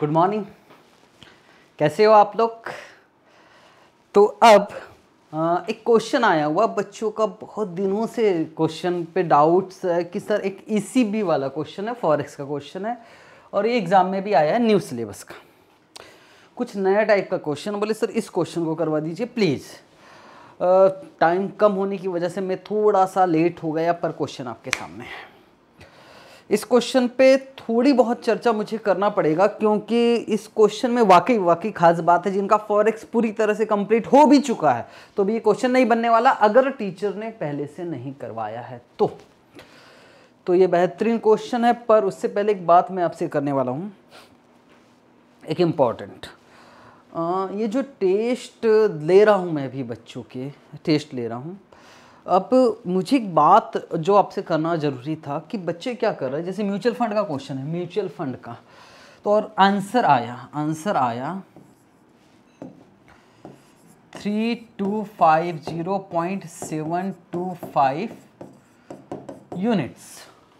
Good morning कैसे हो आप लोग तो अब एक क्वेश्चन आया हुआ बच्चों का बहुत दिनों से क्वेश्चन पे डाउट्स है कि सर एक ईसीबी e वाला क्वेश्चन है फॉरेक्स का क्वेश्चन है और ये एग्ज़ाम में भी आया है न्यू सिलेबस का कुछ नया टाइप का क्वेश्चन बोले सर इस क्वेश्चन को करवा दीजिए प्लीज़ टाइम कम होने की वजह से मैं थोड़ा सा लेट हो गया पर क्वेश्चन आपके सामने है इस क्वेश्चन पे थोड़ी बहुत चर्चा मुझे करना पड़ेगा क्योंकि इस क्वेश्चन में वाकई वाकई खास बात है जिनका फॉरेक्स पूरी तरह से कंप्लीट हो भी चुका है तो भी ये क्वेश्चन नहीं बनने वाला अगर टीचर ने पहले से नहीं करवाया है तो तो ये बेहतरीन क्वेश्चन है पर उससे पहले एक बात मैं आपसे करने वाला हूँ एक इम्पॉर्टेंट ये जो टेस्ट ले रहा हूँ मैं भी बच्चों के टेस्ट ले रहा हूँ अब मुझे एक बात जो आपसे करना ज़रूरी था कि बच्चे क्या कर रहे हैं जैसे म्यूचुअल फंड का क्वेश्चन है म्यूचुअल फंड का तो और आंसर आया आंसर आया three two five zero point seven two five units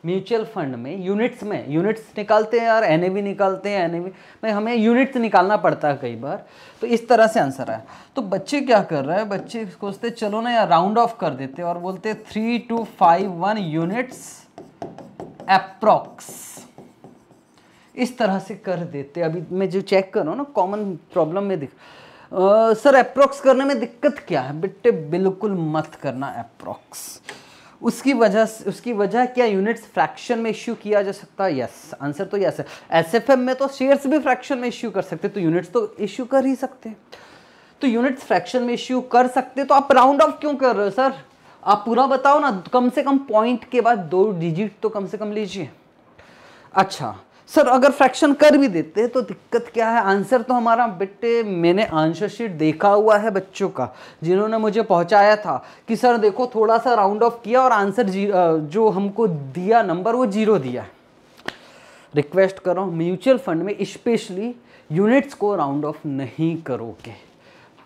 mutual fund में यूनिट्स में यूनिट्स निकालते हैं यार एन निकालते हैं एन में हमें यूनिट्स निकालना पड़ता है कई बार तो इस तरह से आंसर आया तो बच्चे क्या कर रहे हैं बच्चे सोचते चलो ना यार राउंड ऑफ कर देते और बोलते three two five one units approx इस तरह से कर देते अभी मैं जो चेक कर रहा हूँ ना कॉमन प्रॉब्लम में दिख सर अप्रोक्स करने में दिक्कत क्या है बेटे बिल्कुल मत करना अप्रोक्स उसकी वजह उसकी वजह क्या यूनिट्स फ्रैक्शन में इश्यू किया जा सकता तो है यस आंसर तो यस है एम में तो शेयर्स भी फ्रैक्शन में इश्यू कर सकते तो यूनिट्स तो इश्यू कर ही सकते तो यूनिट्स फ्रैक्शन में इश्यू कर सकते तो आप राउंड ऑफ क्यों कर रहे हो सर आप पूरा बताओ ना कम से कम पॉइंट के बाद दो डिजिट तो कम से कम लीजिए अच्छा सर अगर फ्रैक्शन कर भी देते हैं तो दिक्कत क्या है आंसर तो हमारा बेटे मैंने आंसर शीट देखा हुआ है बच्चों का जिन्होंने मुझे पहुंचाया था कि सर देखो थोड़ा सा राउंड ऑफ किया और आंसर जो हमको दिया नंबर वो जीरो दिया रिक्वेस्ट करो म्यूचुअल फंड में स्पेशली यूनिट्स को राउंड ऑफ नहीं करोगे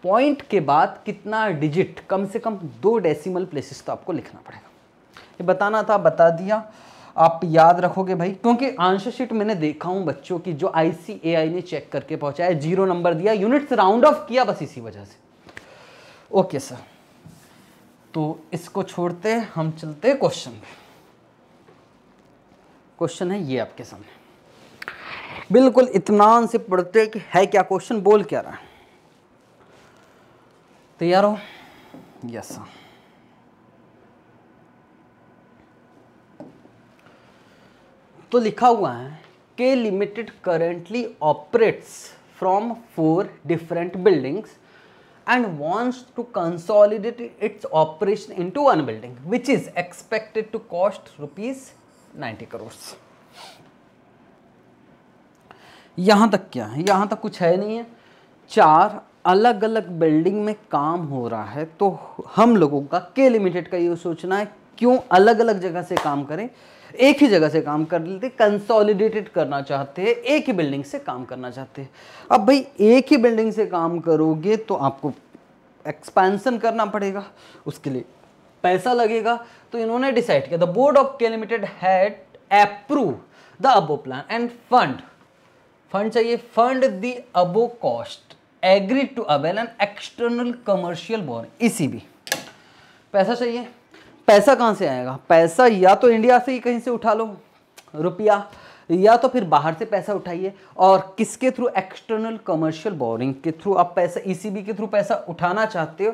पॉइंट के बाद कितना डिजिट कम से कम दो डेसिमल प्लेसेस तो आपको लिखना पड़ेगा ये बताना था बता दिया आप याद रखोगे भाई क्योंकि आंसर शीट मैंने देखा हूं बच्चों की जो आईसीएआई ने चेक करके पहुंचाया जीरो नंबर दिया यूनिट्स राउंड ऑफ किया बस इसी वजह से ओके सर तो इसको छोड़ते हम चलते क्वेश्चन पे क्वेश्चन है ये आपके सामने बिल्कुल इतमान से पढ़ते कि है क्या क्वेश्चन बोल क्या रहा है तैयार हो यस सर तो लिखा हुआ है K limited currently operates from four different buildings and wants to consolidate its operation into one building which is expected to cost rupees ninety crores यहां तक क्या है यहां तक कुछ है नहीं है चार अलग अलग बिल्डिंग में काम हो रहा है तो हम लोगों का के लिमिटेड का ये सोचना है क्यों अलग अलग जगह से काम करें एक ही जगह से काम कर लेते कंसोलिडेटेड करना चाहते हैं एक ही बिल्डिंग से काम करना चाहते हैं अब भाई एक ही बिल्डिंग से काम करोगे तो आपको एक्सपेंसन करना पड़ेगा उसके लिए पैसा लगेगा तो इन्होंने डिसाइड किया the board of K limited had approve the above plan and fund fund चाहिए fund the above cost agree to avail an external commercial borrowing इसी भी पैसा चाहिए पैसा कहाँ से आएगा पैसा या तो इंडिया से ही कहीं से उठा लो रुपया या तो फिर बाहर से पैसा उठाइए और किसके थ्रू एक्सटर्नल कमर्शियल बोरिंग के थ्रू आप पैसा ईसीबी e के थ्रू पैसा उठाना चाहते हो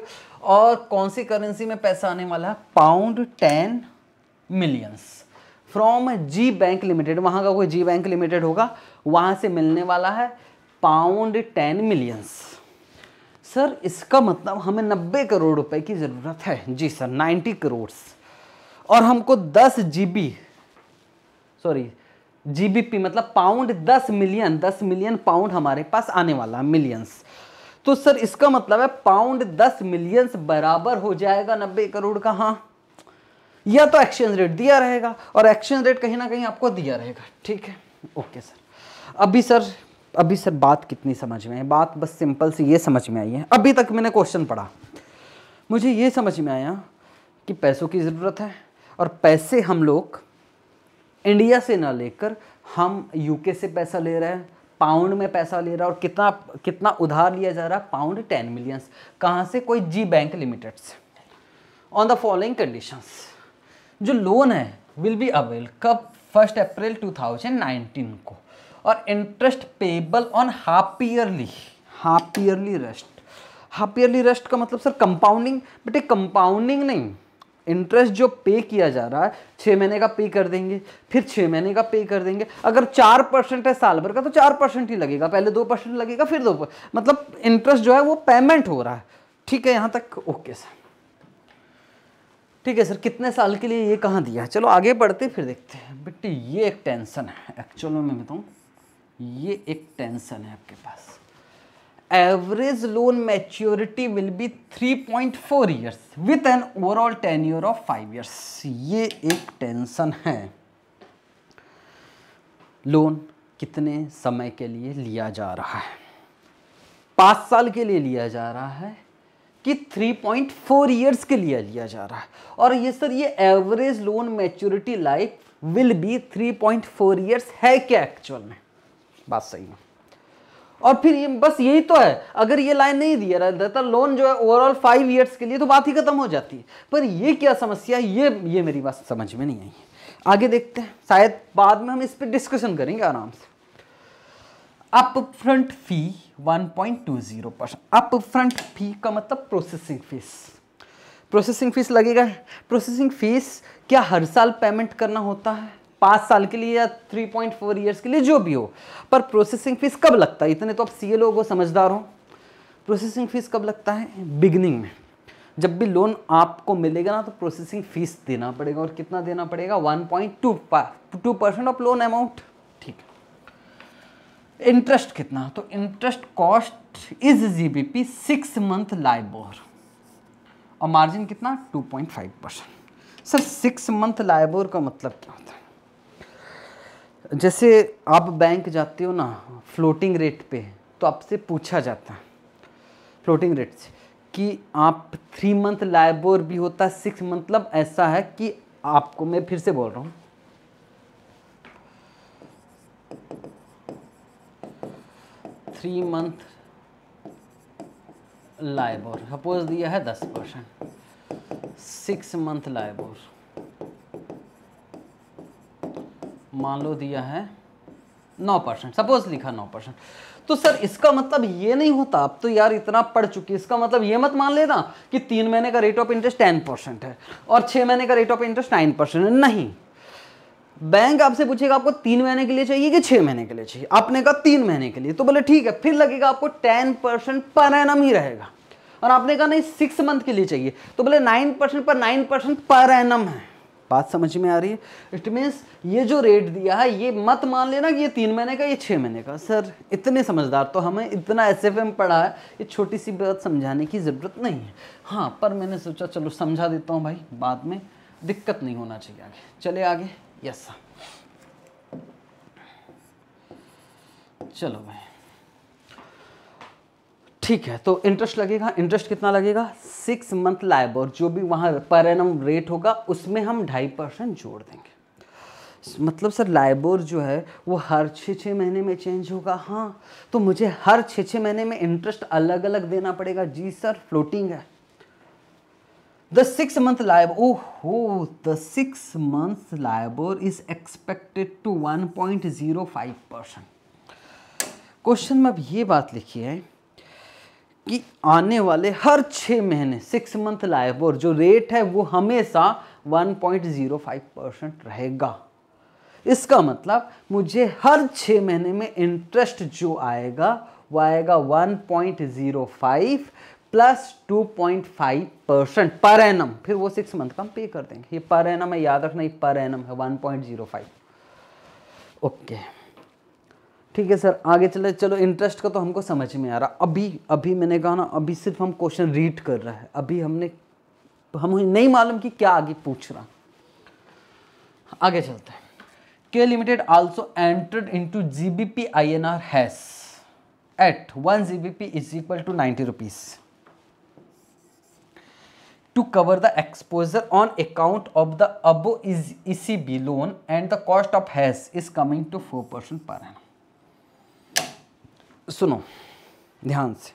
और कौन सी करेंसी में पैसा आने वाला है pound ten millions from G bank limited वहाँ का कोई जी बैंक लिमिटेड होगा वहाँ से मिलने वाला है पाउंड टेन मिलियंस सर इसका मतलब हमें नब्बे करोड़ रुपए की ज़रूरत है जी सर नाइन्टी करोड़ और हमको जी जीबी सॉरी जीबीपी मतलब पाउंड दस मिलियन दस मिलियन पाउंड हमारे पास आने वाला है मिलियंस तो सर इसका मतलब है पाउंड दस मिलियंस बराबर हो जाएगा नब्बे करोड़ का हाँ या तो एक्सचेंज रेट दिया रहेगा और एक्सचेंज रेट कहीं ना कहीं आपको दिया रहेगा ठीक है ओके सर अभी सर अभी सर बात कितनी समझ में आई बात बस सिंपल सी ये समझ में आई है अभी तक मैंने क्वेश्चन पढ़ा मुझे ये समझ में आया कि पैसों की ज़रूरत है और पैसे हम लोग इंडिया से ना लेकर हम यूके से पैसा ले रहे हैं पाउंड में पैसा ले रहा और कितना कितना उधार लिया जा रहा है पाउंड टेन मिलियंस कहाँ से कोई जी बैंक लिमिटेड से ऑन द फॉलोइंग कंडीशंस जो लोन है विल बी अवेल कब फर्स्ट अप्रैल 2019 को और interest payable on half yearly half yearly rest half yearly rest का मतलब सर कंपाउंडिंग बेटे कंपाउंडिंग नहीं इंटरेस्ट जो पे किया जा रहा है छः महीने का पे कर देंगे फिर छः महीने का पे कर देंगे अगर चार परसेंट है साल भर का तो चार परसेंट ही लगेगा पहले दो परसेंट लगेगा फिर दो मतलब इंटरेस्ट जो है वो पेमेंट हो रहा है ठीक है यहाँ तक ओके सर ठीक है सर कितने साल के लिए ये कहाँ दिया है चलो आगे बढ़ते फिर देखते हैं बेटी ये एक टेंशन है एक्चुअल में मैं बताऊँ ये एक टेंशन है आपके पास average loan maturity will be 3.4 years with an overall ten year of five years ये एक टेंशन है लोन कितने समय के लिए लिया जा रहा है पाँच साल के लिए लिया जा रहा है कि 3.4 ईयर्स के लिए लिया जा रहा है और ये सर ये average loan maturity life will be 3.4 years है क्या एक्चुअल में बात सही है और फिर ये बस यही तो है अगर ये लाइन नहीं दिया रहता लोन जो है ओवरऑल फाइव ईयर्स के लिए तो बात ही खत्म हो जाती है पर ये क्या समस्या है ये ये मेरी बात समझ में नहीं आई है आगे देखते हैं शायद बाद में हम इस पर डिस्कशन करेंगे आराम से up front fee 1.20 percent up front fee का मतलब प्रोसेसिंग फीस प्रोसेसिंग फीस लगेगा प्रोसेसिंग फीस क्या हर साल पेमेंट करना होता है पाँच साल के लिए या थ्री पॉइंट फोर ईयर्स के लिए जो भी हो पर प्रोसेसिंग फीस कब लगता है इतने तो आप सी हो समझदार हो प्रोसेसिंग फीस कब लगता है बिगनिंग में जब भी लोन आपको मिलेगा ना तो प्रोसेसिंग फीस देना पड़ेगा और कितना देना पड़ेगा one point two two percent of loan amount ठीक है इंटरेस्ट कितना तो interest cost is G B P six month LIBOR और मार्जिन कितना two point five percent sir six month LIBOR का मतलब क्या होता है जैसे आप बैंक जाते हो ना फ्लोटिंग रेट पे तो आपसे पूछा जाता है फ्लोटिंग रेट से कि आप थ्री मंथ लाइबोर भी होता है सिक्स मतलब ऐसा है कि आपको मैं फिर से बोल रहा हूँ थ्री मंथ लाइबोर सपोज दिया है दस परसेंट सिक्स मंथ लाइबोर मान लो दिया है नौ परसेंट सपोज लिखा नौ परसेंट तो सर इसका मतलब ये नहीं होता अब तो यार इतना पढ़ चुकी इसका मतलब ये मत मान लेना कि तीन महीने का rate of interest ten percent है और छः महीने का rate of interest nine percent है नहीं बैंक आपसे पूछेगा आपको तीन महीने के लिए चाहिए कि छः महीने के लिए चाहिए आपने कहा तीन महीने के लिए तो बोले ठीक है फिर लगेगा आपको टेन परसेंट पर एनम ही रहेगा और आपने कहा नहीं सिक्स मंथ के लिए चाहिए तो बोले नाइन परसेंट पर नाइन परसेंट पर एनम है बात समझ में आ रही है इट मीन्स ये जो रेट दिया है ये मत मान लेना कि ये तीन महीने का ये छः महीने का सर इतने समझदार तो हमें इतना एस एफ एम पढ़ा है ये छोटी सी बात समझाने की ज़रूरत नहीं है हाँ पर मैंने सोचा चलो समझा देता हूँ भाई बाद में दिक्कत नहीं होना चाहिए आगे चले आगे यस सर चलो भाई ठीक है तो इंटरेस्ट लगेगा इंटरेस्ट कितना लगेगा सिक्स मंथ लाइब और जो भी वहाँ पर एनम रेट होगा उसमें हम ढाई परसेंट जोड़ देंगे मतलब सर लाइबोर जो है वो हर छः छः महीने में चेंज होगा हाँ तो मुझे हर छः छः महीने में इंटरेस्ट अलग अलग देना पड़ेगा जी सर फ्लोटिंग है the six month LIBOR हो the six month LIBOR is expected to one point zero five percent question में अब ये बात लिखी है कि आने वाले हर छः महीने सिक्स मंथ लाइफ और जो रेट है वो हमेशा 1.05 परसेंट रहेगा इसका मतलब मुझे हर छः महीने में इंटरेस्ट जो आएगा वो आएगा 1.05 प्लस 2.5 परसेंट पर एनम फिर वो सिक्स मंथ का हम पे कर देंगे ये पर एनम है याद रखना ये पर एनम है 1.05 ओके okay. ठीक है सर आगे चले चलो इंटरेस्ट का तो हमको समझ में आ रहा अभी अभी मैंने कहा ना अभी सिर्फ हम क्वेश्चन रीड कर रहे हैं अभी हमने हम नहीं मालूम कि क्या आगे पूछ रहा आगे चलते हैं K limited also entered into GBP INR hedge at one GBP is equal to ninety rupees to cover the exposure on account of the above is EC B loan and the cost of hedge is coming to four percent पर है सुनो ध्यान से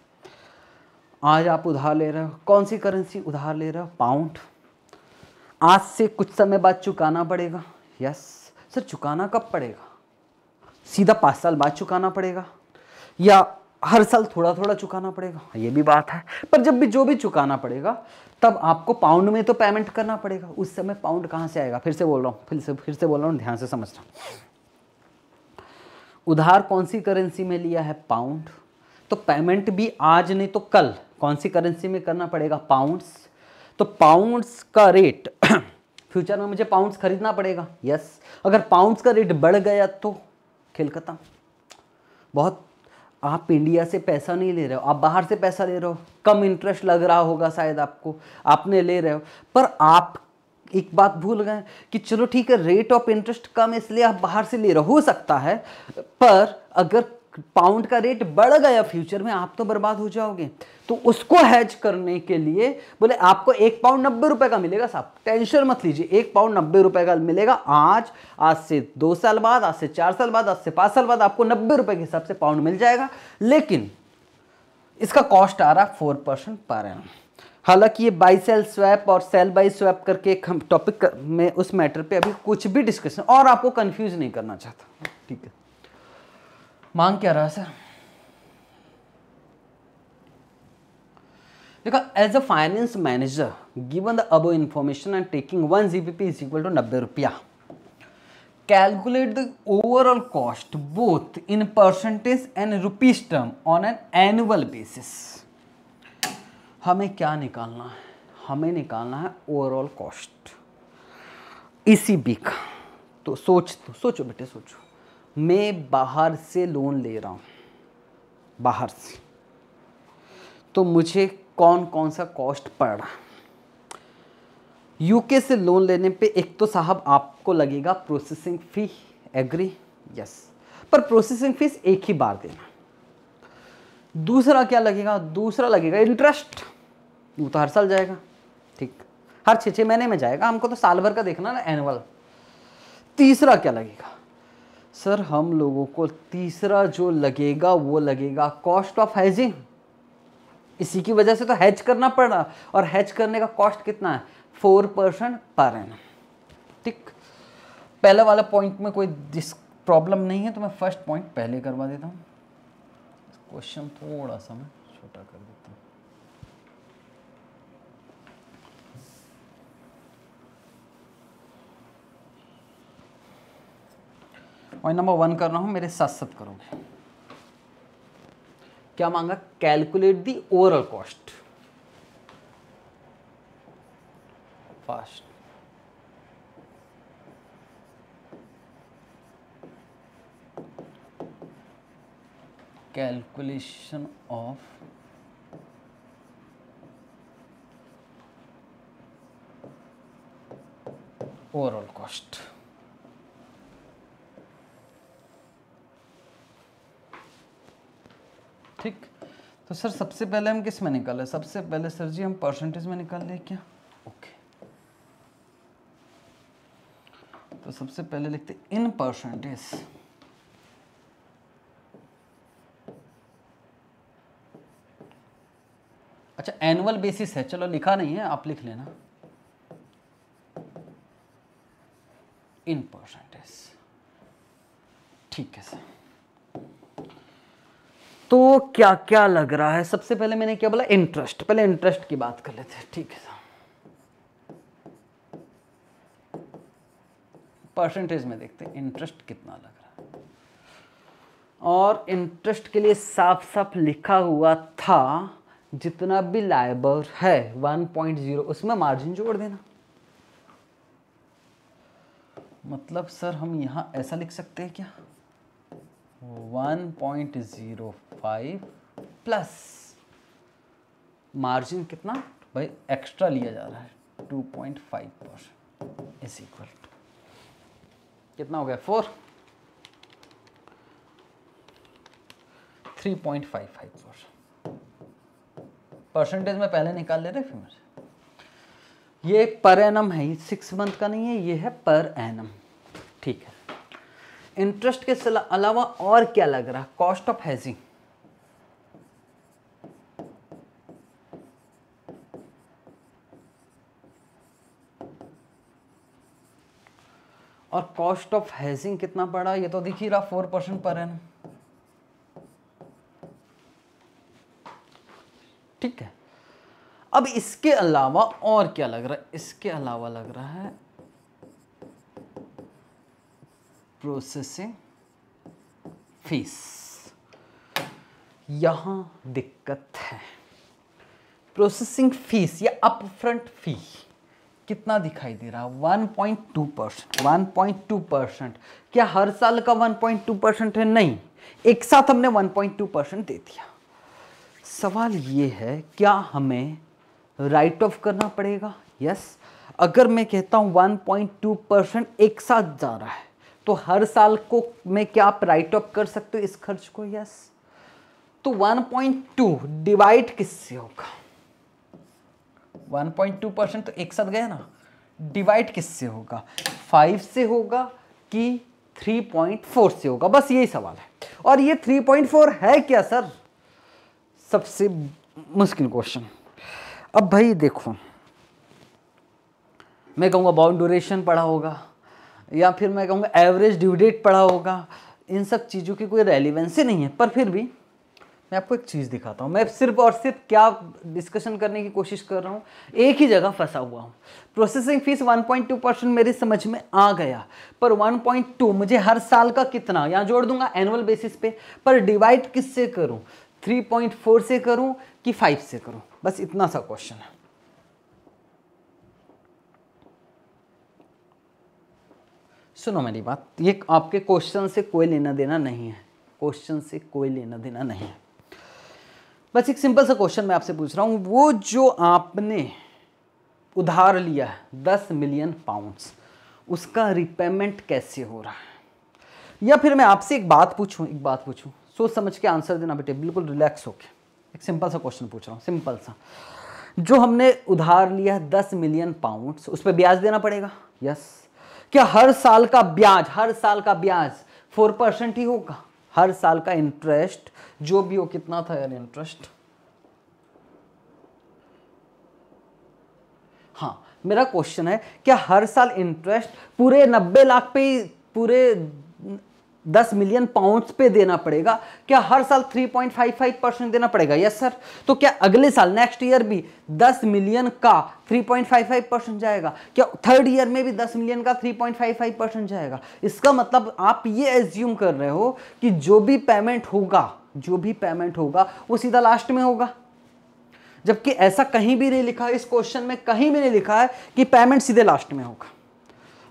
आज आप उधार ले रहे हो कौन सी करेंसी उधार ले रहे हो पाउंड आज से कुछ समय बाद चुकाना पड़ेगा यस सर चुकाना कब पड़ेगा सीधा पाँच साल बाद चुकाना पड़ेगा या हर साल थोड़ा थोड़ा चुकाना पड़ेगा हाँ, ये भी बात है पर जब भी जो भी चुकाना पड़ेगा तब आपको पाउंड में तो पेमेंट करना पड़ेगा उस समय पाउंड कहाँ से आएगा फिर से बोल रहा हूँ फिर से फिर से बोल रहा हूँ ध्यान से हूँ उधार कौन सी करेंसी में लिया है पाउंड तो पेमेंट भी आज नहीं तो कल कौन सी करेंसी में करना पड़ेगा पाउंड्स तो पाउंड्स का रेट फ्यूचर में मुझे पाउंड्स खरीदना पड़ेगा यस अगर पाउंड्स का रेट बढ़ गया तो खेल खत्म बहुत आप इंडिया से पैसा नहीं ले रहे हो आप बाहर से पैसा ले रहे हो कम इंटरेस्ट लग रहा होगा शायद आपको आपने ले रहे हो पर आप एक बात भूल गए कि चलो ठीक है रेट ऑफ इंटरेस्ट कम इसलिए आप बाहर से ले रहे हो सकता है पर अगर पाउंड का रेट बढ़ गया फ्यूचर में आप तो बर्बाद हो जाओगे तो उसको हैज करने के लिए बोले आपको एक पाउंड नब्बे रुपए का मिलेगा साहब टेंशन मत लीजिए एक पाउंड नब्बे रुपए का मिलेगा आज आज से दो साल बाद आज से चार साल बाद आज से पाँच साल बाद आपको नब्बे रुपए के हिसाब से पाउंड मिल जाएगा लेकिन इसका कॉस्ट आ रहा है फोर परसेंट पर है हालांकि ये बाई सेल स्वैप और सेल बाई स्वैप करके एक हम टॉपिक में उस मैटर पे अभी कुछ भी डिस्कशन और आपको कंफ्यूज नहीं करना चाहता ठीक है मांग क्या रहा सर देखो as a finance manager given the above information and taking one G B P is equal to नब्बे रुपया calculate the overall cost both in percentage and rupees term on an annual basis हमें क्या निकालना है हमें निकालना है overall cost इसी बी का तो सोच तो सोचो बेटे सोचो मैं बाहर से लोन ले रहा हूँ बाहर से तो मुझे कौन कौन सा कॉस्ट पड़ रहा यूके से लोन लेने पे एक तो साहब आपको लगेगा प्रोसेसिंग फ़ी एग्री यस पर प्रोसेसिंग फ़ीस एक ही बार देना दूसरा क्या लगेगा दूसरा लगेगा इंटरेस्ट वो तो हर साल जाएगा ठीक हर छः छः महीने में जाएगा हमको तो साल भर का देखना ना एनुअल तीसरा क्या लगेगा सर हम लोगों को तीसरा जो लगेगा वो लगेगा कॉस्ट ऑफ हैजिंग इसी की वजह से तो हैज करना पड़ रहा और हैज करने का कॉस्ट कितना है फोर परसेंट पर एन ठीक पहले वाला पॉइंट में कोई डिस प्रॉब्लम नहीं है तो मैं फर्स्ट पॉइंट पहले करवा देता हूँ क्वेश्चन थोड़ा सा मैं पॉइंट नंबर वन कर रहा हूँ मेरे साथ साथ करोगे क्या मांगा calculate the overall cost first calculation of overall cost ठीक तो सर सबसे पहले हम किस में निकालें सबसे पहले सर जी हम परसेंटेज में निकाल लें क्या ओके तो सबसे पहले लिखते इन परसेंटेज अच्छा एनुअल बेसिस है चलो लिखा नहीं है आप लिख लेना इन परसेंटेज ठीक है सर तो क्या क्या लग रहा है सबसे पहले मैंने क्या बोला इंटरेस्ट पहले इंटरेस्ट की बात कर लेते हैं ठीक है परसेंटेज में देखते हैं इंटरेस्ट कितना लग रहा है और इंटरेस्ट के लिए साफ साफ लिखा हुआ था जितना भी लाइबर है 1.0 उसमें मार्जिन जोड़ देना मतलब सर हम यहां ऐसा लिख सकते हैं क्या 1.05 प्लस मार्जिन कितना भाई एक्स्ट्रा लिया जा रहा है 2.5 पॉइंट इज इक्वल कितना हो गया फोर 3.55 परसेंट परसेंटेज में पहले निकाल ले रहे फिर मुझे ये पर एनम है ये सिक्स मंथ का नहीं है ये है पर एनम ठीक है इंटरेस्ट के अलावा और क्या लग रहा है कॉस्ट ऑफ हैजिंग और कॉस्ट ऑफ हैजिंग कितना पड़ा ये तो दिख ही रहा फोर परसेंट पर है ठीक है अब इसके अलावा और क्या लग रहा है इसके अलावा लग रहा है प्रोसेसिंग फीस यहां दिक्कत है प्रोसेसिंग फीस या अपफ्रंट फी कितना दिखाई दे रहा पॉइंट 1.2 परसेंट 1.2 परसेंट क्या हर साल का 1.2 परसेंट है नहीं एक साथ हमने 1.2 परसेंट दे दिया सवाल ये है क्या हमें राइट ऑफ करना पड़ेगा यस yes. अगर मैं कहता पॉइंट 1.2 परसेंट एक साथ जा रहा है तो हर साल को मैं क्या आप राइट ऑफ कर सकते हो इस खर्च को यस तो 1.2 डिवाइड किससे होगा 1.2 परसेंट तो एक साथ गया ना डिवाइड किससे होगा फाइव से होगा कि 3.4 से होगा बस यही सवाल है और ये 3.4 है क्या सर सबसे मुश्किल क्वेश्चन अब भाई देखो मैं कहूंगा बाउंड ड्यूरेशन पढ़ा होगा या फिर मैं कहूँगा एवरेज ड्यूडेट पढ़ा होगा इन सब चीज़ों की कोई रेलिवेंसी नहीं है पर फिर भी मैं आपको एक चीज़ दिखाता हूँ मैं सिर्फ और सिर्फ क्या डिस्कशन करने की कोशिश कर रहा हूँ एक ही जगह फंसा हुआ हूँ प्रोसेसिंग फीस 1.2 परसेंट मेरी समझ में आ गया पर 1.2 मुझे हर साल का कितना यहाँ जोड़ दूंगा एनुअल बेसिस पे पर डिवाइड किससे करूँ 3.4 से करूँ कि 5 से करूँ बस इतना सा क्वेश्चन है सुनो मेरी बात ये आपके क्वेश्चन से कोई लेना देना नहीं है क्वेश्चन से कोई लेना देना नहीं है बस एक सिंपल सा क्वेश्चन मैं आपसे पूछ रहा हूँ वो जो आपने उधार लिया है दस मिलियन पाउंड्स उसका रिपेमेंट कैसे हो रहा है या फिर मैं आपसे एक बात पूछूं एक बात पूछूं सोच समझ के आंसर देना बेटे बिल्कुल रिलैक्स होके एक सिंपल सा क्वेश्चन पूछ रहा हूँ सिंपल सा जो हमने उधार लिया है दस मिलियन पाउंड्स उस पर ब्याज देना पड़ेगा यस क्या हर साल का ब्याज हर साल का ब्याज फोर परसेंट ही होगा हर साल का इंटरेस्ट जो भी हो कितना था यार इंटरेस्ट हाँ मेरा क्वेश्चन है क्या हर साल इंटरेस्ट पूरे नब्बे लाख पे पूरे 10 मिलियन पाउंड्स पे देना पड़ेगा क्या हर साल 3.55 परसेंट देना पड़ेगा यस सर तो क्या अगले साल नेक्स्ट ईयर भी 10 मिलियन का 3.55 परसेंट जाएगा क्या थर्ड ईयर में भी 10 मिलियन का 3.55 परसेंट जाएगा इसका मतलब आप ये एज्यूम कर रहे हो कि जो भी पेमेंट होगा जो भी पेमेंट होगा वो सीधा लास्ट में होगा जबकि ऐसा कहीं भी नहीं लिखा इस क्वेश्चन में कहीं भी नहीं लिखा है कि पेमेंट सीधे लास्ट में होगा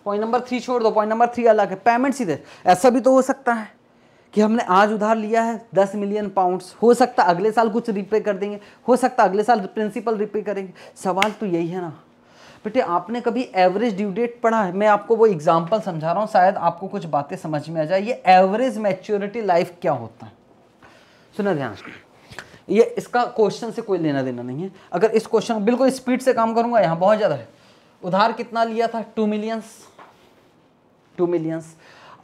पॉइंट नंबर थ्री छोड़ दो पॉइंट नंबर थ्री अलग है पेमेंट सीधे ऐसा भी तो हो सकता है कि हमने आज उधार लिया है दस मिलियन पाउंड्स हो सकता अगले साल कुछ रिपे कर देंगे हो सकता अगले साल प्रिंसिपल रिपे करेंगे सवाल तो यही है ना बेटे आपने कभी एवरेज ड्यू डेट पढ़ा है मैं आपको वो एग्जाम्पल समझा रहा हूँ शायद आपको कुछ बातें समझ में आ जाए ये एवरेज मैच्योरिटी लाइफ क्या होता है सुना ध्यान ये इसका क्वेश्चन से कोई लेना देना नहीं है अगर इस क्वेश्चन बिल्कुल स्पीड से काम करूँगा यहाँ बहुत ज़्यादा है उधार कितना लिया था टू मिलियंस टू मिलियंस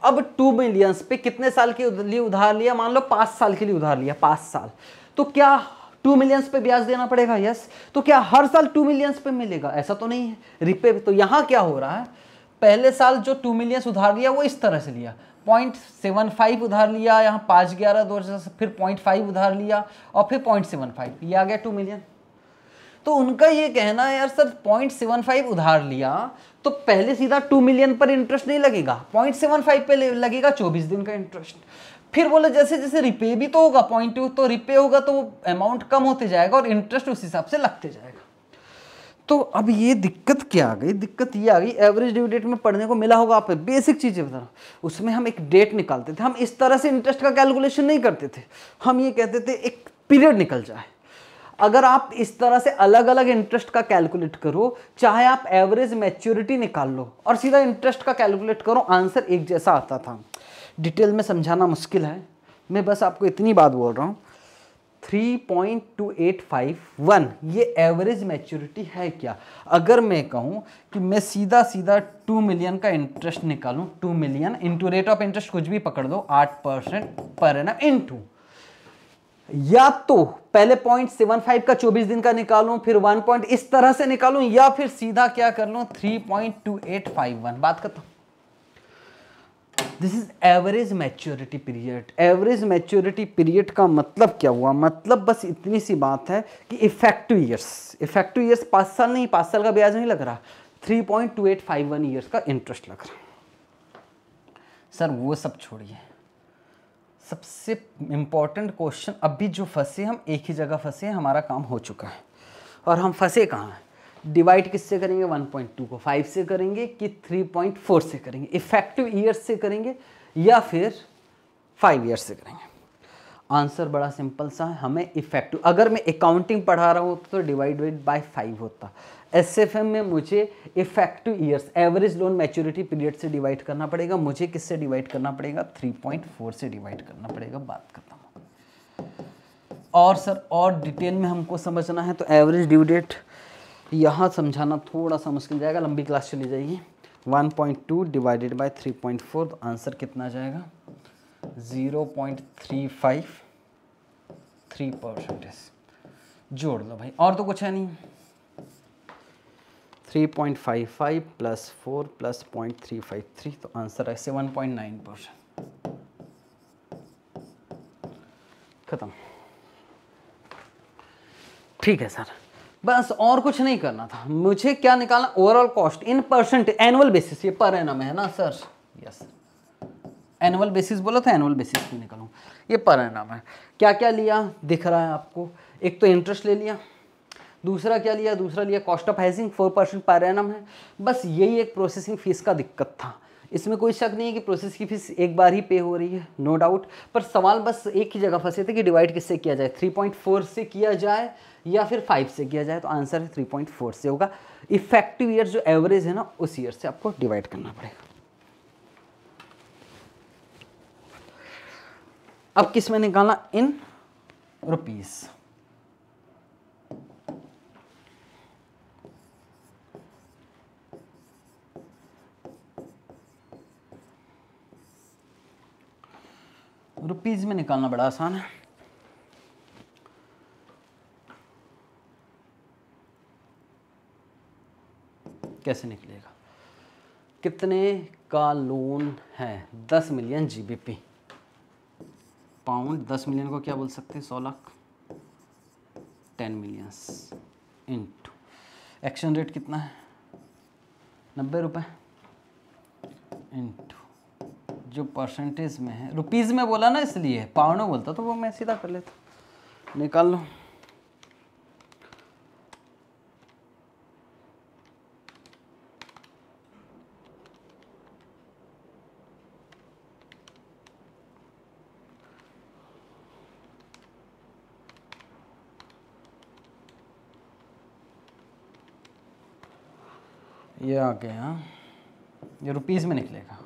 अब टू मिलियंस पे कितने साल के लिए उधार लिया मान लो पांच साल के लिए उधार लिया पांच साल तो क्या टू मिलियंस पे ब्याज देना पड़ेगा यस yes. तो क्या हर साल टू मिलियंस पे मिलेगा ऐसा तो नहीं है रिपे तो यहां क्या हो रहा है पहले साल जो टू मिलियंस उधार लिया वो इस तरह से लिया पॉइंट सेवन फाइव उधार लिया यहाँ पाँच ग्यारह दो हजार फिर पॉइंट फाइव उधार लिया और फिर पॉइंट सेवन फाइव ये आ गया टू मिलियन तो उनका ये कहना है यार सर पॉइंट सेवन फाइव उधार लिया तो पहले सीधा टू मिलियन पर इंटरेस्ट नहीं लगेगा पॉइंट सेवन फाइव पर लगेगा चौबीस दिन का इंटरेस्ट फिर बोले जैसे जैसे रिपे भी तो होगा पॉइंट टू तो रिपे होगा तो अमाउंट कम होते जाएगा और इंटरेस्ट उस हिसाब से लगते जाएगा तो अब ये दिक्कत क्या आ गई दिक्कत ये आ गई एवरेज ड्यू डेट में पढ़ने को मिला होगा आप बेसिक चीज़ें बता उसमें हम एक डेट निकालते थे हम इस तरह से इंटरेस्ट का कैलकुलेशन नहीं करते थे हम ये कहते थे एक पीरियड निकल जाए अगर आप इस तरह से अलग अलग इंटरेस्ट का कैलकुलेट करो चाहे आप एवरेज मैच्योरिटी निकाल लो और सीधा इंटरेस्ट का कैलकुलेट करो आंसर एक जैसा आता था डिटेल में समझाना मुश्किल है मैं बस आपको इतनी बात बोल रहा हूँ 3.2851 ये एवरेज मैच्योरिटी है क्या अगर मैं कहूँ कि मैं सीधा सीधा 2 मिलियन का इंटरेस्ट निकालूँ 2 million into rate of interest कुछ भी पकड़ दो 8 परसेंट पर एनम इंटू या तो पहले पॉइंट सेवन फाइव का चौबीस दिन का निकालू फिर वन पॉइंट इस तरह से निकालू या फिर सीधा क्या कर लू three point two eight five one बात करता हूं this is average maturity period average maturity period का मतलब क्या हुआ मतलब बस इतनी सी बात है कि इफेक्टिव ईयर्स इफेक्टिव ईयर्स पांच साल नहीं पांच साल का ब्याज नहीं लग रहा three point two eight five one years का इंटरेस्ट लग रहा सर वो सब छोड़िए सबसे इम्पॉर्टेंट क्वेश्चन अभी जो फंसे हम एक ही जगह फंसे हैं हमारा काम हो चुका है और हम फंसे कहाँ हैं डिवाइड किससे करेंगे 1.2 को 5 से करेंगे कि 3.4 से करेंगे इफेक्टिव ईयर से करेंगे या फिर 5 ईयर से करेंगे आंसर बड़ा सिंपल सा है हमें इफेक्टिव अगर मैं अकाउंटिंग पढ़ा रहा हूँ तो डिवाइडेड बाई फाइव होता एस एफ एम में मुझे effective years average loan maturity period से डिवाइड करना पड़ेगा मुझे किससे डिवाइड करना पड़ेगा 3.4 से डिवाइड करना पड़ेगा बात करता हूँ और सर और डिटेल में हमको समझना है तो एवरेज ड्यू डेट यहाँ समझाना थोड़ा सा मुश्किल जाएगा लंबी क्लास चली जाएगी 1.2 डिवाइडेड बाय 3.4 तो आंसर कितना जाएगा थ्री परसेंटेज जोड़ लो भाई और तो कुछ है नहीं three point five five plus four plus point three five three तो आंसर है सेवन पॉइंट नाइन परसेंट खत्म ठीक है सर बस और कुछ नहीं करना था मुझे क्या निकालना overall cost in percent annual basis ये पर एनम है ना सर यस एनुअल बेसिस बोला था एनुअल बेसिस पे निकालूँ ये पर एनम है क्या क्या लिया दिख रहा है आपको एक तो इंटरेस्ट ले लिया दूसरा क्या लिया दूसरा लिया cost of hedging four percent per annum है बस यही एक प्रोसेसिंग फ़ीस का दिक्कत था इसमें कोई शक नहीं है कि प्रोसेस की फीस एक बार ही पे हो रही है नो no डाउट पर सवाल बस एक ही जगह फंसे थे कि डिवाइड किससे किया जाए 3.4 से किया जाए या फिर 5 से किया जाए तो आंसर है 3.4 से होगा इफेक्टिव ईयर जो एवरेज है ना उस ईयर से आपको डिवाइड करना पड़ेगा अब किस में निकाला इन रुपीज़ रुपीज़ में निकालना बड़ा आसान है कैसे निकलेगा कितने का लोन है दस मिलियन जीबीपी पाउंड दस मिलियन को क्या बोल सकते हैं सौ lakh ten in into exchange rate कितना है नब्बे रुपये इन जो परसेंटेज में है रुपीज़ में बोला ना इसलिए पाउंड बोलता तो वो मैं सीधा कर लेता निकाल लो ये आ गया ये रुपीज़ में निकलेगा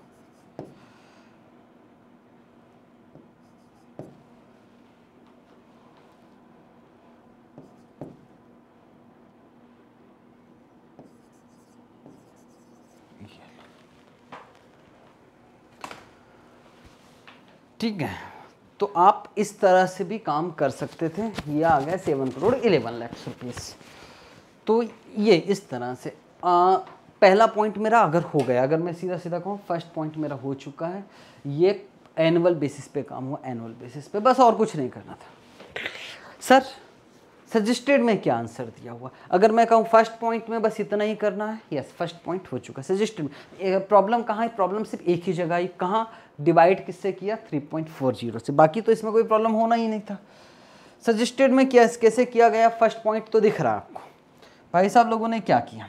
ठीक है तो आप इस तरह से भी काम कर सकते थे ये आ गया seven crore eleven lakhs rupees तो ये इस तरह से आ, पहला पॉइंट मेरा अगर हो गया अगर मैं सीधा सीधा कहूँ फर्स्ट पॉइंट मेरा हो चुका है ये एनुअल बेसिस पे काम हुआ एनुअल बेसिस पे बस और कुछ नहीं करना था सर सजेस्टेड में क्या आंसर दिया हुआ अगर मैं कहूँ फर्स्ट पॉइंट में बस इतना ही करना है यस फर्स्ट पॉइंट हो चुका है सजेस्टेड में प्रॉब्लम कहाँ है प्रॉब्लम सिर्फ एक ही जगह ही कहाँ डिवाइड किससे किया 3.40 से बाकी तो इसमें कोई प्रॉब्लम होना ही नहीं था सजेस्टेड में क्या कैसे किया गया फर्स्ट पॉइंट तो दिख रहा है आपको भाई साहब लोगों ने क्या किया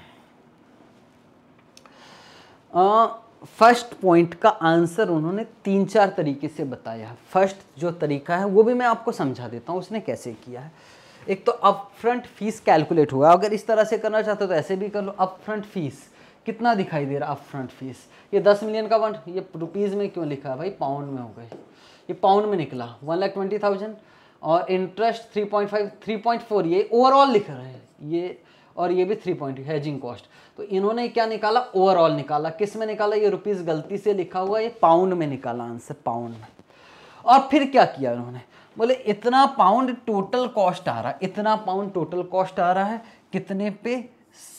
फर्स्ट uh, पॉइंट का आंसर उन्होंने तीन चार तरीके से बताया फर्स्ट जो तरीका है वो भी मैं आपको समझा देता हूँ उसने कैसे किया है uh, एक तो अपफ्रंट फीस कैलकुलेट हुआ अगर इस तरह से करना चाहते हो तो ऐसे भी कर लो अपफ्रंट फीस कितना दिखाई दे रहा अपफ्रंट फीस ये दस मिलियन का वन ये रुपीज़ में क्यों लिखा है भाई पाउंड में हो गए ये पाउंड में निकला वन लाख ट्वेंटी थाउजेंड और interest three point five three point four ये ओवरऑल लिख रहे हैं ये और ये भी थ्री पॉइंट हैजिंग कॉस्ट तो इन्होंने क्या निकाला ओवरऑल निकाला किस में निकाला ये रुपीज़ गलती से लिखा हुआ ये पाउंड में निकाला आंसर पाउंड में और फिर क्या किया उन्होंने बोले इतना पाउंड टोटल कॉस्ट आ रहा है इतना पाउंड टोटल कॉस्ट आ रहा है कितने पे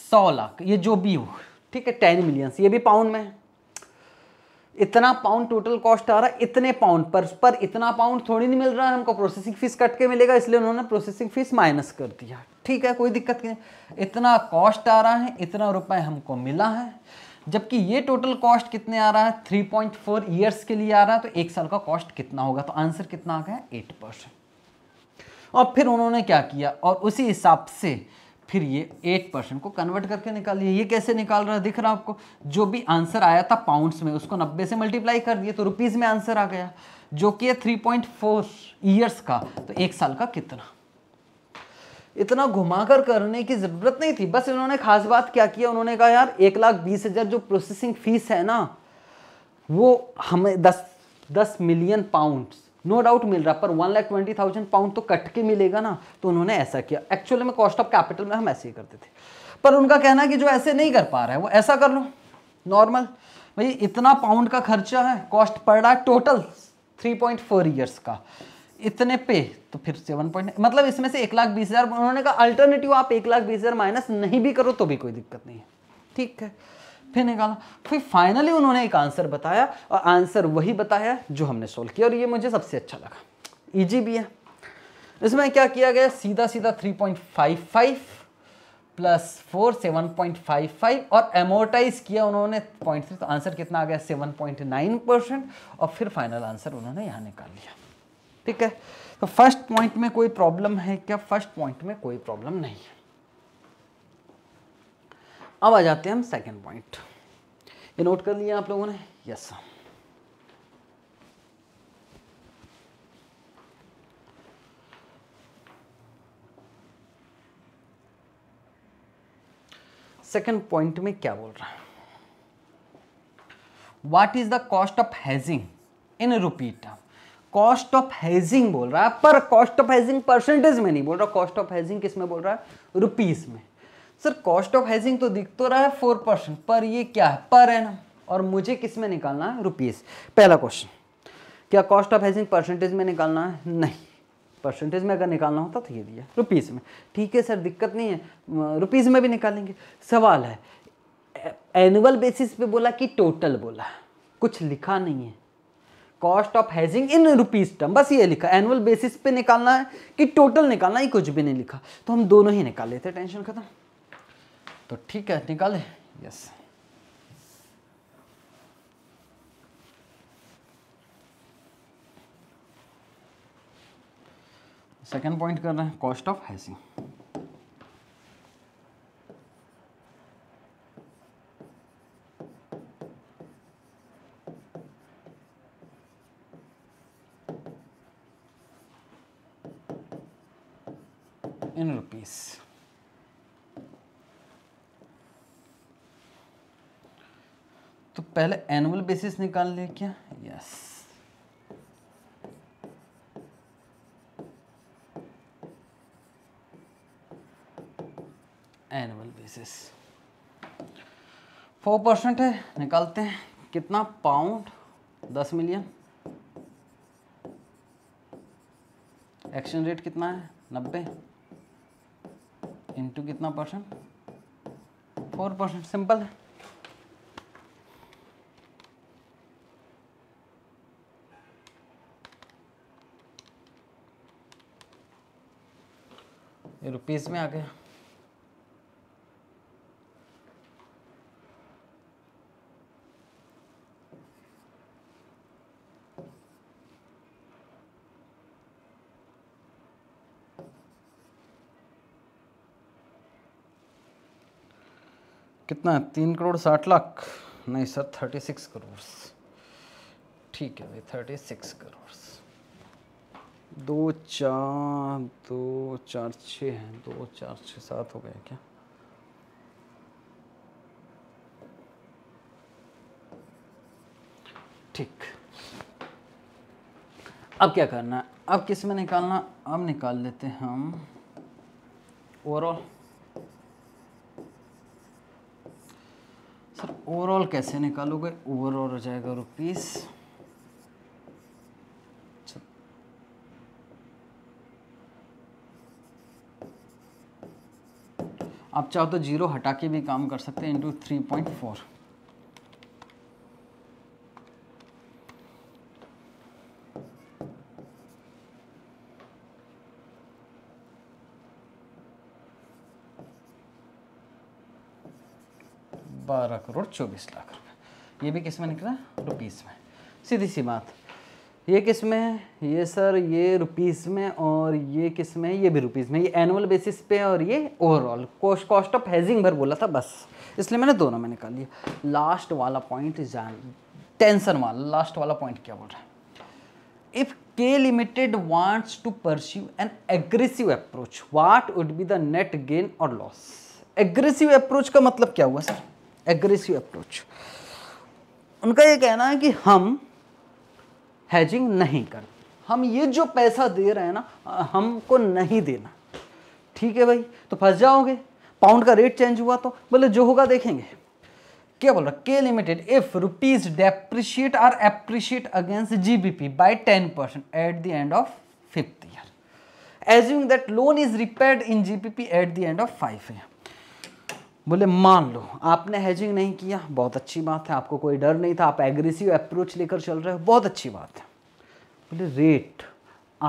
सौ लाख ये जो भी हो ठीक है टेन मिलियंस ये भी पाउंड में इतना पाउंड टोटल कॉस्ट आ रहा है इतने पाउंड पर पर इतना पाउंड थोड़ी नहीं मिल रहा है हमको प्रोसेसिंग फीस कट के मिलेगा इसलिए उन्होंने प्रोसेसिंग फीस माइनस कर दिया ठीक है कोई दिक्कत नहीं इतना कॉस्ट आ रहा है इतना रुपए हमको मिला है जबकि ये टोटल कॉस्ट कितने आ रहा है थ्री पॉइंट फोर ईयर्स के लिए आ रहा है तो एक साल का कॉस्ट कितना होगा तो आंसर कितना आ गया एट परसेंट और फिर उन्होंने क्या किया और उसी हिसाब से फिर ये एट परसेंट को कन्वर्ट करके निकाल लिया ये कैसे निकाल रहा है दिख रहा है आपको जो भी आंसर आया था पाउंड्स में उसको नब्बे से मल्टीप्लाई कर दिए तो रुपीज़ में आंसर आ गया जो कि है थ्री पॉइंट फोर ईयर्स का तो एक साल का कितना इतना घुमाकर करने की ज़रूरत नहीं थी बस इन्होंने खास बात क्या किया उन्होंने कहा यार एक लाख बीस हज़ार जो प्रोसेसिंग फ़ीस है ना वो हमें दस दस मिलियन पाउंड नो डाउट मिल रहा पर one lakh twenty thousand pound तो कट के मिलेगा ना तो उन्होंने ऐसा किया एक्चुअली में कॉस्ट ऑफ कैपिटल में हम ऐसे ही करते थे पर उनका कहना है कि जो ऐसे नहीं कर पा रहे हैं वो ऐसा कर लो नॉर्मल भाई इतना पाउंड का खर्चा है कॉस्ट पड़ रहा है टोटल थ्री पॉइंट ईयर्स का इतने पे तो फिर सेवन पॉइंट मतलब इसमें से एक लाख बीस हज़ार उन्होंने कहा अल्टरनेटिव आप एक लाख बीस हज़ार माइनस नहीं भी करो तो भी कोई दिक्कत नहीं है ठीक है फिर निकाला फिर फाइनली उन्होंने एक आंसर बताया और आंसर वही बताया जो हमने सोल्व किया और ये मुझे सबसे अच्छा लगा ईजी भी है इसमें क्या किया गया सीधा सीधा three point five five plus four seven point five five और एमोटाइज किया उन्होंने पॉइंट थ्री तो आंसर कितना आ गया सेवन पॉइंट नाइन परसेंट और फिर फाइनल आंसर उन्होंने यहाँ निकाल लिया ठीक है तो फर्स्ट पॉइंट में कोई प्रॉब्लम है क्या फर्स्ट पॉइंट में कोई प्रॉब्लम नहीं है अब आ जाते हैं हम सेकंड पॉइंट ये नोट कर लिया आप लोगों ने यस yes. सेकंड पॉइंट में क्या बोल रहा है what is the cost of hedging in rupee term cost of hedging बोल रहा है पर कॉस्ट ऑफ हेजिंग परसेंटेज में नहीं बोल रहा कॉस्ट ऑफ हेजिंग किस में बोल रहा है रुपीस में सर कॉस्ट ऑफ हेजिंग तो दिख तो रहा है फोर परसेंट पर ये क्या है पर है ना और मुझे किस में निकालना है रुपीस पहला क्वेश्चन क्या कॉस्ट ऑफ हेजिंग परसेंटेज में निकालना है नहीं परसेंटेज में अगर निकालना होता तो ये दिया रुपीस में ठीक है सर दिक्कत नहीं है रुपीस में भी निकालेंगे सवाल है एनुअल बेसिस पे बोला कि टोटल बोला कुछ लिखा नहीं है cost of hedging in rupees term बस ये लिखा एनुअल बेसिस पे निकालना है कि टोटल निकालना ही कुछ भी नहीं लिखा तो हम दोनों ही निकाल लेते टेंशन खत्म तो ठीक है निकाले यस सेकेंड पॉइंट कर रहे हैं कॉस्ट ऑफ हैजिंग पहले एनुअल बेसिस निकाल लिया क्या yes annual basis four percent है निकालते हैं कितना पाउंड दस मिलियन एक्शन रेट कितना है नब्बे इंटू कितना परसेंट फोर परसेंट सिंपल है ये रुपीज़ में आ गया कितना है? तीन करोड़ साठ लाख नहीं सर थर्टी सिक्स करोड़ ठीक है भाई थर्टी सिक्स करोड़ दो चार दो चार छः हैं दो चार छः सात हो गए क्या ठीक अब क्या करना है अब किस में निकालना अब निकाल लेते हैं हम ओवरऑल सर ओवरऑल कैसे निकालोगे ओवरऑल हो जाएगा रुपीज़ आप चाहो तो जीरो हटा के भी काम कर सकते हैं इंटू थ्री पॉइंट फोर बारह करोड़ चौबीस लाख रुपए ये भी किस में निकला रुपीस में सीधी सी बात ये किस में है ये सर ये रुपीस में और ये किस में ये भी रुपीस में ये एनुअल बेसिस पे और ये ओवरऑल कॉस्ट ऑफ हैजिंग भर बोला था बस इसलिए मैंने दोनों में निकाल लिया लास्ट वाला पॉइंट जान टेंशन वाला लास्ट वाला पॉइंट क्या बोल रहा है if K limited wants to pursue an aggressive approach what would be the net gain और लॉस एग्रेसिव अप्रोच का मतलब क्या हुआ सर एग्रेसिव अप्रोच उनका ये कहना है कि हम हैजिंग नहीं कर हम ये जो पैसा दे रहे हैं ना हमको नहीं देना ठीक है भाई तो फंस जाओगे पाउंड का रेट चेंज हुआ तो बोले जो होगा देखेंगे क्या बोल रहा K limited if rupees depreciate or appreciate against GBP by ten percent at the end of fifth year assuming that loan is repaired in GBP at the end of five year बोले मान लो आपने hedging नहीं किया बहुत अच्छी बात है आपको कोई डर नहीं था आप एग्रेसिव अप्रोच लेकर चल रहे हो बहुत अच्छी बात है बोले रेट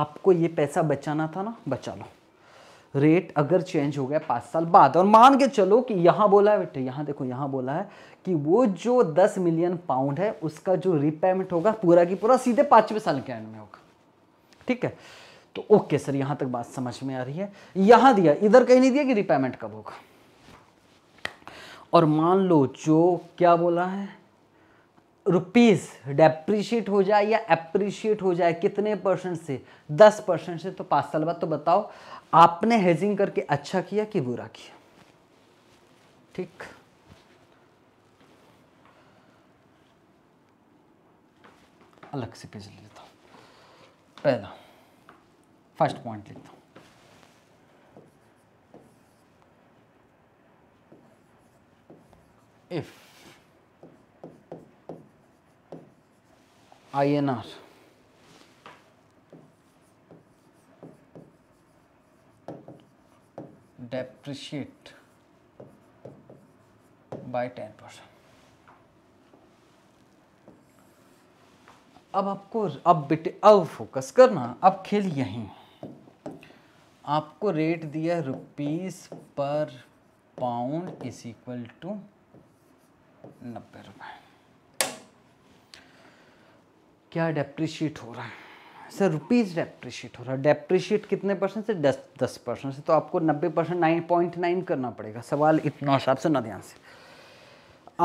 आपको ये पैसा बचाना था ना बचा लो रेट अगर चेंज हो गया पाँच साल बाद और मान के चलो कि यहाँ बोला है बेटे यहाँ देखो यहाँ बोला है कि वो जो दस मिलियन पाउंड है उसका जो रिपेमेंट होगा पूरा की पूरा सीधे पाँचवें साल के एंड में होगा ठीक है तो ओके सर यहाँ तक बात समझ में आ रही है यहाँ दिया इधर कहीं नहीं दिया कि रिपेमेंट कब होगा और मान लो जो क्या बोला है रुपीस डेप्रिशिएट हो जाए या अप्रिशिएट हो जाए कितने परसेंट से दस परसेंट से तो पाँच साल बाद तो बताओ आपने हेजिंग करके अच्छा किया कि बुरा किया ठीक अलग से पेज लेता हूँ पहला फर्स्ट पॉइंट लिखता हूँ if INR depreciate by 10 percent अब आपको अब बेटे अब फोकस करना अब खेल यहीं आपको रेट दिया रुपीस पर पाउंड इज इक्वल टू नब्बे रुपये क्या डेप्रिशिएट हो रहा है सर रुपीज़ डेप्रिशिएट हो रहा है डेप्रिशिएट कितने परसेंट से दस दस परसेंट से तो आपको नब्बे परसेंट नाइन पॉइंट नाइन करना पड़ेगा सवाल इतना हिसाब से ना ध्यान से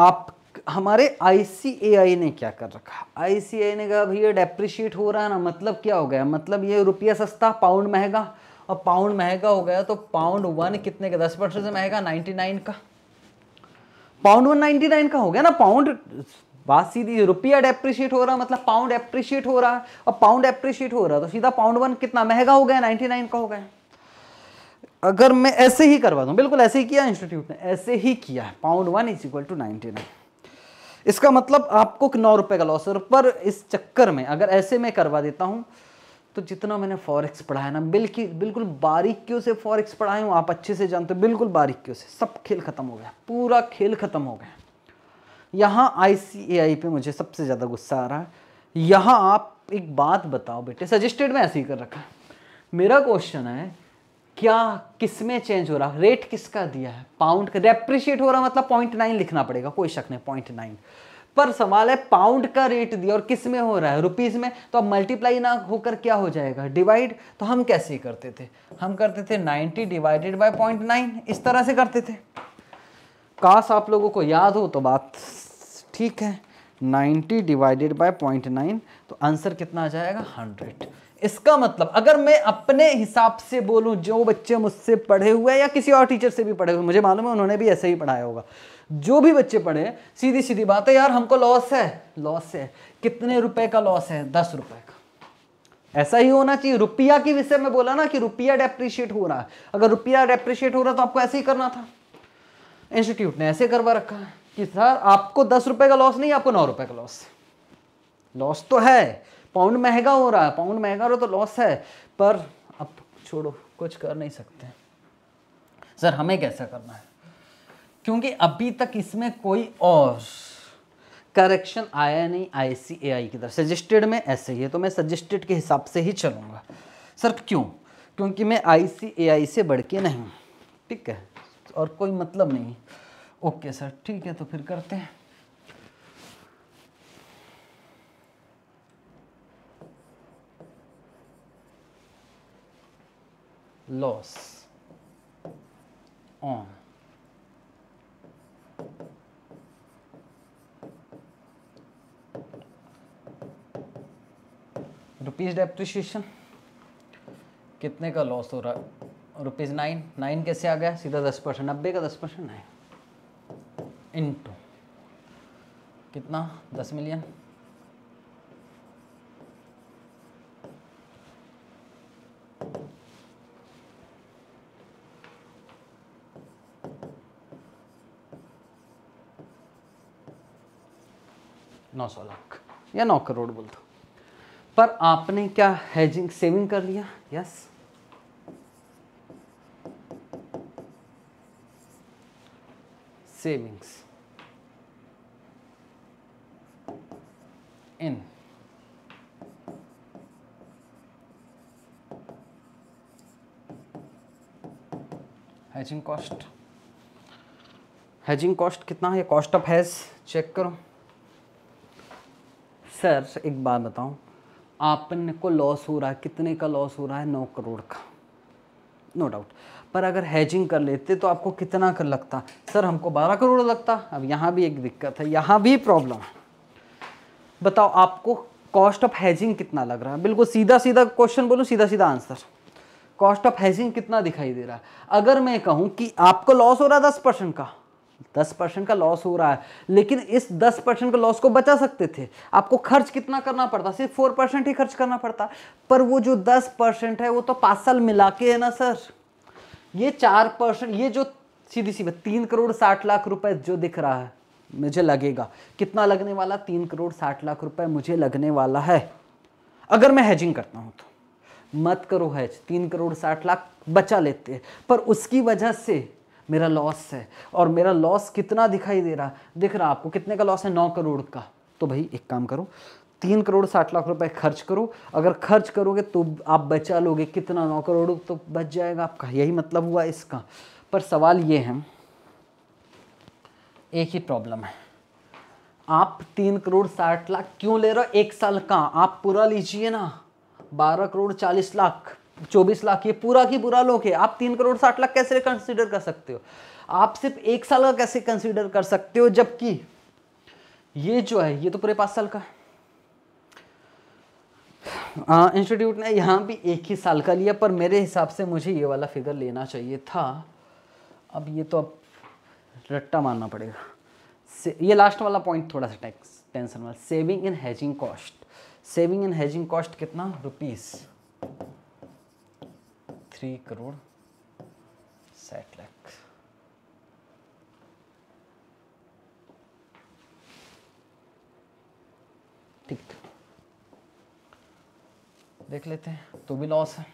आप हमारे आईसीएआई ने क्या कर रखा आईसीएआई ने कहा भैया डेप्रिशिएट हो रहा है ना मतलब क्या हो गया मतलब ये रुपया सस्ता पाउंड महंगा और पाउंड महंगा हो गया तो पाउंड वन कितने का दस परसेंट से महंगा नाइन्टी नाइन का पाउंड 199 का हो गया ना पाउंड बात सीधी रुपया डेप्रिशिएट हो रहा मतलब पाउंड एप्रिशिएट हो रहा और पाउंड एप्रिशिएट हो रहा तो सीधा पाउंड वन कितना महंगा हो गया 99 का हो गया अगर मैं ऐसे ही करवा दूं बिल्कुल ऐसे ही किया इंस्टीट्यूट ने ऐसे ही किया है pound one is equal to ninety इसका मतलब आपको नौ रुपए का लॉस पर इस चक्कर में अगर ऐसे में करवा देता हूं तो जितना मैंने फॉरेक्स पढ़ा है ना बिल्कुल बिल्कुल बारीकियों से फॉरेक्स पढ़ाए हूँ आप अच्छे से जानते हो बिल्कुल बारीकियों से सब खेल ख़त्म हो गया पूरा खेल ख़त्म हो गया यहाँ आई सी ए आई पे मुझे सबसे ज़्यादा गुस्सा आ रहा है यहाँ आप एक बात बताओ बेटे सजेस्टेड में ऐसे ही कर रखा है मेरा क्वेश्चन है क्या किस में चेंज हो रहा रेट किसका दिया है पाउंड का रेप्रिशिएट हो रहा मतलब पॉइंट नाइन लिखना पड़ेगा कोई शक नहीं पॉइंट नाइन पर सवाल है पाउंड का रेट दिया और किस में हो रहा है रुपीज़ में तो अब मल्टीप्लाई ना होकर क्या हो जाएगा डिवाइड तो हम कैसे करते थे हम करते थे 90 डिवाइडेड बाय पॉइंट नाइन इस तरह से करते थे काश आप लोगों को याद हो तो बात ठीक है 90 डिवाइडेड बाय पॉइंट नाइन तो आंसर कितना आ जाएगा 100 इसका मतलब अगर मैं अपने हिसाब से बोलूं जो बच्चे मुझसे पढ़े हुए हैं या किसी और टीचर से भी पढ़े हुए मुझे मालूम है उन्होंने भी ऐसे ही पढ़ाया होगा जो भी बच्चे पढ़े सीधी सीधी बात है यार हमको लॉस है लॉस है कितने रुपए का लॉस है दस रुपए का ऐसा ही होना चाहिए रुपया के विषय में बोला ना कि रुपया डेप्रिशिएट हो रहा है अगर रुपया डेप्रिशिएट हो रहा तो आपको ऐसे ही करना था इंस्टीट्यूट ने ऐसे करवा रखा है कि सर आपको दस रुपए का लॉस नहीं आपको नौ रुपए का लॉस लॉस तो है पाउंड महंगा हो रहा है पाउंड महंगा रहा तो लॉस है पर अब छोड़ो कुछ कर नहीं सकते सर हमें कैसा करना है क्योंकि अभी तक इसमें कोई और करेक्शन आया नहीं आई सी ए आई की तरफ सजेस्टेड में ऐसे ही है तो मैं सजेस्टेड के हिसाब से ही चलूँगा सर क्यों क्योंकि मैं आई सी ए आई से बढ़ के नहीं ठीक है और कोई मतलब नहीं ओके सर ठीक है तो फिर करते हैं loss on रुपीज़ डेप्रिशिएशन कितने का लॉस हो रहा है रुपीज़ नाइन नाइन कैसे आ गया सीधा दस परसेंट नब्बे का दस परसेंट नाइन इंटू कितना दस मिलियन नौ सौ लाख या नौ करोड़ बोल दो पर आपने क्या हैजिंग सेविंग कर लिया yes savings in hedging cost hedging cost कितना है कॉस्ट ऑफ हैज चेक करो सर एक बात बताऊँ आपन को लॉस हो रहा है कितने का लॉस हो रहा है नौ करोड़ का नो डाउट पर अगर हैजिंग कर लेते तो आपको कितना कर लगता सर हमको बारह करोड़ लगता अब यहाँ भी एक दिक्कत है यहाँ भी प्रॉब्लम है बताओ आपको कॉस्ट ऑफ हैजिंग कितना लग रहा है बिल्कुल सीधा सीधा क्वेश्चन बोलूँ सीधा सीधा आंसर कॉस्ट ऑफ हैजिंग कितना दिखाई दे रहा है अगर मैं कहूँ कि आपको लॉस हो रहा है दस परसेंट का दस परसेंट का लॉस हो रहा है लेकिन इस दस परसेंट के लॉस को बचा सकते थे आपको खर्च कितना करना पड़ता सिर्फ फोर परसेंट ही खर्च करना पड़ता पर वो जो दस परसेंट है वो तो पाँच साल मिला के है ना सर ये चार परसेंट ये जो सीधी सी बात तीन करोड़ साठ लाख रुपए जो दिख रहा है मुझे लगेगा कितना लगने वाला तीन करोड़ साठ लाख रुपए मुझे लगने वाला है अगर मैं हैजिंग करता हूँ तो मत करो हैज तीन करोड़ साठ लाख बचा लेते हैं पर उसकी वजह से मेरा लॉस है और मेरा लॉस कितना दिखाई दे रहा दिख रहा आपको कितने का लॉस है नौ करोड़ का तो भाई एक काम करो तीन करोड़ साठ लाख रुपए खर्च करो अगर खर्च करोगे तो आप बचा लोगे कितना नौ करोड़ तो बच जाएगा आपका यही मतलब हुआ इसका पर सवाल ये है एक ही प्रॉब्लम है आप तीन करोड़ साठ लाख क्यों ले रहे हो एक साल का आप पूरा लीजिए ना बारह करोड़ चालीस लाख चौबीस लाख ये पूरा की पूरा लोग है आप तीन करोड़ साठ लाख कैसे कंसिडर कर सकते हो आप सिर्फ एक साल का कैसे कंसिडर कर सकते हो जबकि ये जो है ये तो पूरे पांच साल का इंस्टीट्यूट ने यहां भी एक ही साल का लिया पर मेरे हिसाब से मुझे ये वाला फिगर लेना चाहिए था अब ये तो अब रट्टा मारना पड़ेगा ये लास्ट वाला पॉइंट थोड़ा सा टैक्स टेंशन वाला saving in hedging cost saving in hedging cost कितना रुपीस थ्री करोड़ साठ लाख ठीक देख लेते हैं तो भी लॉस है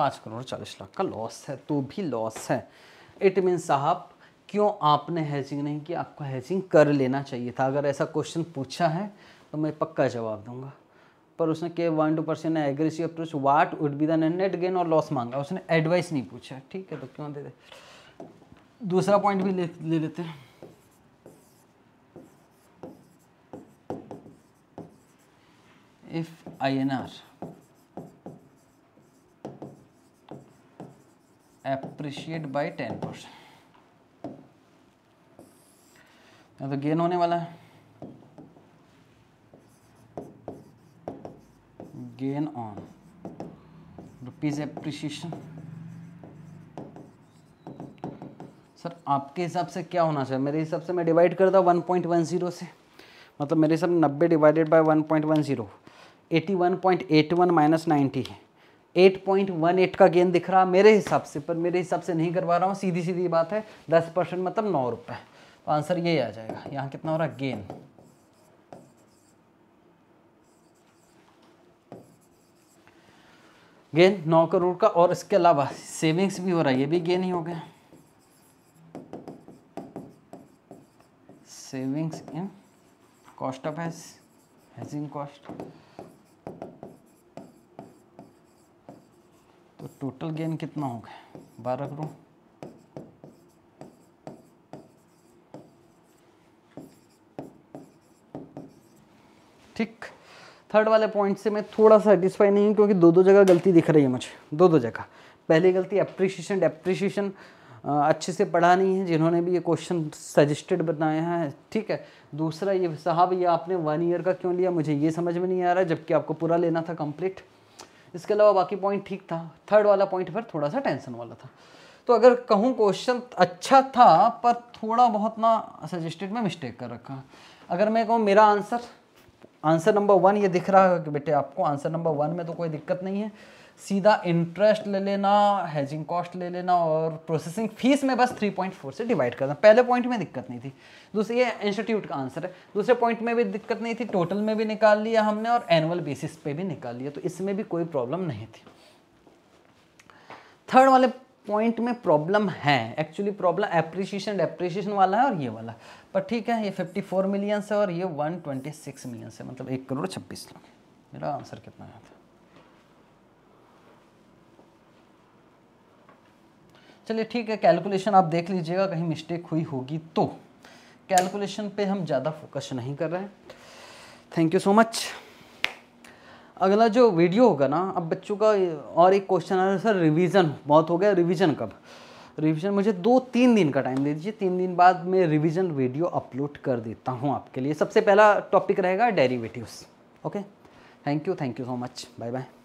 पाँच करोड़ चालीस लाख का लॉस है तो भी लॉस है इट मीन साहब क्यों आपने हैजिंग नहीं किया आपको हैजिंग कर लेना चाहिए था अगर ऐसा क्वेश्चन पूछा है तो मैं पक्का जवाब दूंगा पर उसने के one two percent aggressive approach what would be the net gain और लॉस मांगा उसने एडवाइस नहीं पूछा ठीक है तो क्यों दे दे दूसरा पॉइंट भी ले, ले लेते हैं if I N R appreciate by ten percent तो गेन होने वाला है gain on rupees appreciation sir आपके हिसाब से क्या होना चाहिए मेरे हिसाब से मैं डिवाइड करता हूँ वन पॉइंट वन जीरो से मतलब मेरे हिसाब से नब्बे divided by one point one zero eighty one point eight one minus ninety है 8.18 का गेन दिख रहा मेरे हिसाब से पर मेरे हिसाब से नहीं करवा रहा हूँ सीधी सीधी बात है 10 परसेंट मतलब नौ रुपये तो आंसर ये आ जाएगा यहाँ कितना हो रहा गेन गेन नौ करोड़ का और इसके अलावा सेविंग्स भी हो रहा है ये भी गेन ही हो गया savings in cost of hedging cost तो टोटल गेन कितना हो गया बारह करोड़ ठीक थर्ड वाले पॉइंट से मैं थोड़ा सेटिस्फाई नहीं हूँ क्योंकि दो दो जगह गलती दिख रही है मुझे दो दो जगह पहली गलती एप्रिशिएशन डेप्रिशिएशन अच्छे से पढ़ा नहीं है जिन्होंने भी ये क्वेश्चन सजेस्टेड बनाया है ठीक है दूसरा ये साहब ये आपने वन ईयर का क्यों लिया मुझे ये समझ में नहीं आ रहा जबकि आपको पूरा लेना था कंप्लीट इसके अलावा बाकी पॉइंट ठीक था थर्ड वाला पॉइंट फिर थोड़ा सा टेंशन वाला था तो अगर कहूँ क्वेश्चन अच्छा था पर थोड़ा बहुत ना सजेस्टेड में मिस्टेक कर रखा अगर मैं कहूँ मेरा आंसर आंसर नंबर वन ये दिख रहा है कि बेटे आपको आंसर नंबर वन में तो कोई दिक्कत नहीं है सीधा इंटरेस्ट ले लेना हैजिंग कॉस्ट ले लेना और प्रोसेसिंग फीस में बस 3.4 से डिवाइड करना पहले पॉइंट में दिक्कत नहीं थी दूसरे ये इंस्टीट्यूट का आंसर है दूसरे पॉइंट में भी दिक्कत नहीं थी टोटल में भी निकाल लिया हमने और एनुअल बेसिस पे भी निकाल लिया तो इसमें भी कोई प्रॉब्लम नहीं थी थर्ड वाले पॉइंट में प्रॉब्लम है एक्चुअली प्रॉब्लम एप्रिसिएशन डेप्रिसिएशन वाला है और ये वाला पर ठीक है ये 54 मिलियन से और ये 126 मिलियन है मतलब एक करोड़ छब्बीस लाख मेरा आंसर कितना है चलिए ठीक है कैलकुलेशन आप देख लीजिएगा कहीं मिस्टेक हुई होगी तो कैलकुलेशन पे हम ज़्यादा फोकस नहीं कर रहे हैं थैंक यू सो मच अगला जो वीडियो होगा ना अब बच्चों का और एक क्वेश्चन आ रहा है सर रिवीजन बहुत हो गया रिवीजन कब रिवीजन मुझे दो तीन दिन का टाइम दे दीजिए तीन दिन बाद मैं रिवीजन वीडियो अपलोड कर देता हूँ आपके लिए सबसे पहला टॉपिक रहेगा derivatives okay thank you thank you so much bye bye